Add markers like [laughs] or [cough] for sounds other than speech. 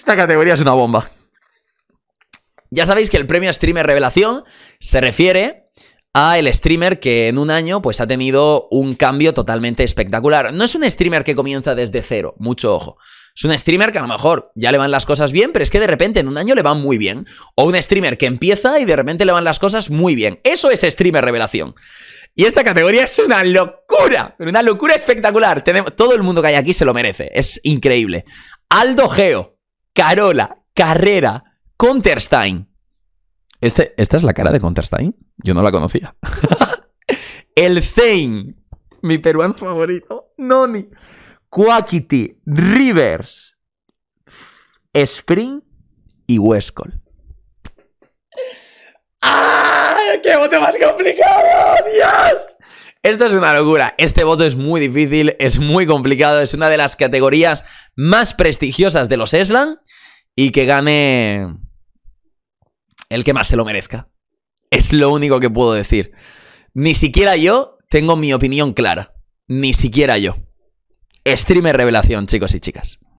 Esta categoría es una bomba. Ya sabéis que el premio Streamer Revelación se refiere a el streamer que en un año pues ha tenido un cambio totalmente espectacular. No es un streamer que comienza desde cero, mucho ojo. Es un streamer que a lo mejor ya le van las cosas bien, pero es que de repente en un año le van muy bien. O un streamer que empieza y de repente le van las cosas muy bien. Eso es streamer revelación. Y esta categoría es una locura, una locura espectacular. todo el mundo que hay aquí se lo merece, es increíble. Aldo Geo, Carola, Carrera, Conterstein. Este, ¿Esta es la cara de Conterstein. Yo no la conocía. [laughs] El Zane, mi peruano favorito, Noni. Quackity, Rivers, Spring y Westcol. ¡Ah! ¡Qué voto más complicado! ¡Dios! Esto es una locura. Este voto es muy difícil, es muy complicado, es una de las categorías más prestigiosas de los Eslan y que gane el que más se lo merezca. Es lo único que puedo decir. Ni siquiera yo tengo mi opinión clara. Ni siquiera yo. Streamer revelación, chicos y chicas.